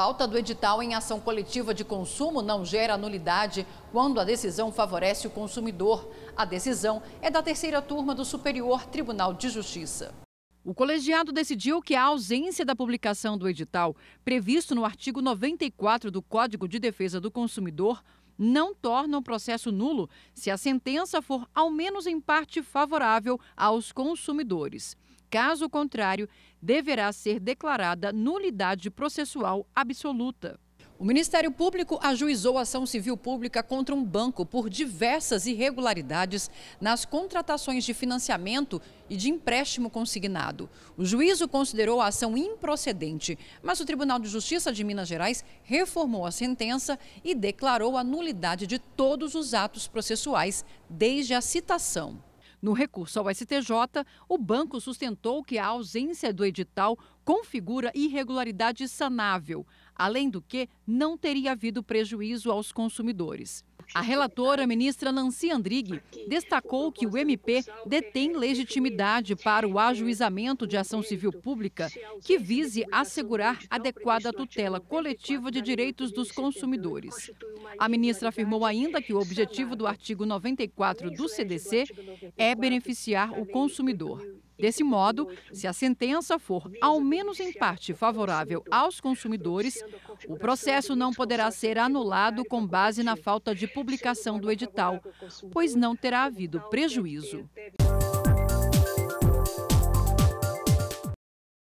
Falta do edital em ação coletiva de consumo não gera nulidade quando a decisão favorece o consumidor. A decisão é da terceira turma do Superior Tribunal de Justiça. O colegiado decidiu que a ausência da publicação do edital, previsto no artigo 94 do Código de Defesa do Consumidor, não torna o processo nulo se a sentença for, ao menos em parte, favorável aos consumidores. Caso contrário, deverá ser declarada nulidade processual absoluta. O Ministério Público ajuizou ação civil pública contra um banco por diversas irregularidades nas contratações de financiamento e de empréstimo consignado. O juízo considerou a ação improcedente, mas o Tribunal de Justiça de Minas Gerais reformou a sentença e declarou a nulidade de todos os atos processuais desde a citação. No recurso ao STJ, o banco sustentou que a ausência do edital configura irregularidade sanável, além do que não teria havido prejuízo aos consumidores. A relatora, ministra Nancy Andrighi, destacou que o MP detém legitimidade para o ajuizamento de ação civil pública que vise assegurar adequada tutela coletiva de direitos dos consumidores. A ministra afirmou ainda que o objetivo do artigo 94 do CDC é beneficiar o consumidor. Desse tipo modo, se a sentença for ao menos em parte favorável aos consumidores, o processo não poderá ser anulado com base na falta de publicação do edital, pois não terá havido prejuízo.